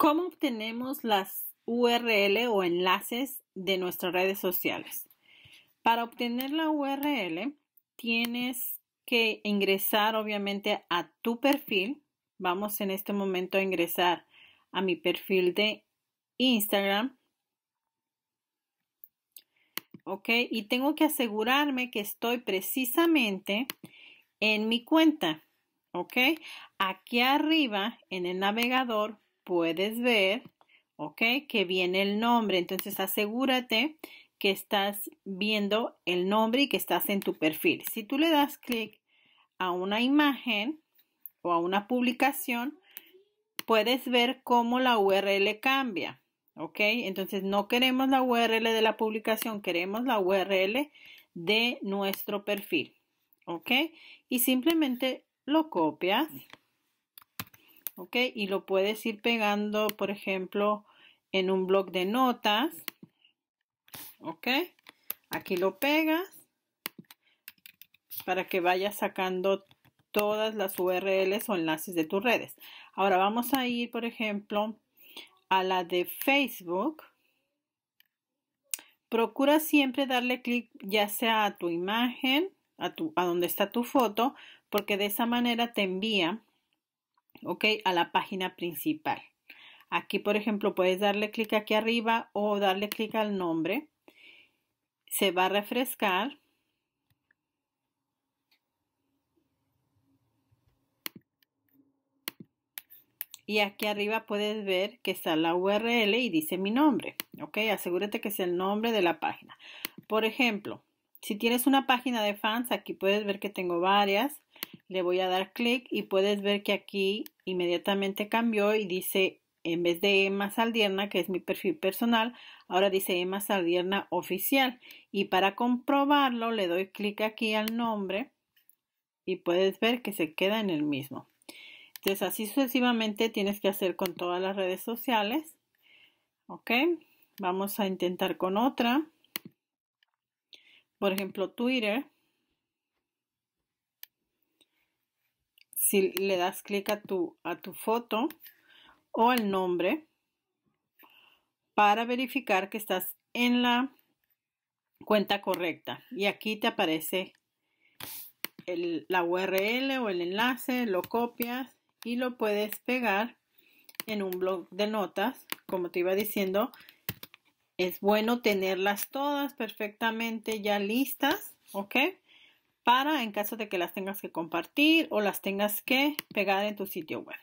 ¿Cómo obtenemos las URL o enlaces de nuestras redes sociales? Para obtener la URL tienes que ingresar obviamente a tu perfil. Vamos en este momento a ingresar a mi perfil de Instagram. Ok, y tengo que asegurarme que estoy precisamente en mi cuenta. Ok, aquí arriba en el navegador puedes ver, ¿ok? Que viene el nombre. Entonces asegúrate que estás viendo el nombre y que estás en tu perfil. Si tú le das clic a una imagen o a una publicación, puedes ver cómo la URL cambia. ¿Ok? Entonces no queremos la URL de la publicación, queremos la URL de nuestro perfil. ¿Ok? Y simplemente lo copias. ¿ok? Y lo puedes ir pegando, por ejemplo, en un blog de notas, ¿ok? Aquí lo pegas para que vayas sacando todas las URLs o enlaces de tus redes. Ahora vamos a ir, por ejemplo, a la de Facebook. Procura siempre darle clic ya sea a tu imagen, a, tu, a donde está tu foto, porque de esa manera te envía ¿ok? A la página principal. Aquí, por ejemplo, puedes darle clic aquí arriba o darle clic al nombre. Se va a refrescar. Y aquí arriba puedes ver que está la URL y dice mi nombre. Ok, asegúrate que es el nombre de la página. Por ejemplo, si tienes una página de fans, aquí puedes ver que tengo varias le voy a dar clic y puedes ver que aquí inmediatamente cambió y dice en vez de Emma Saldierna, que es mi perfil personal, ahora dice Emma Saldierna oficial. Y para comprobarlo le doy clic aquí al nombre y puedes ver que se queda en el mismo. Entonces así sucesivamente tienes que hacer con todas las redes sociales. Ok, vamos a intentar con otra. Por ejemplo, Twitter. si le das clic a tu, a tu foto o el nombre para verificar que estás en la cuenta correcta. Y aquí te aparece la URL o el enlace, lo copias y lo puedes pegar en un blog de notas. Como te iba diciendo, es bueno tenerlas todas perfectamente ya listas, ¿ok? para en caso de que las tengas que compartir o las tengas que pegar en tu sitio web.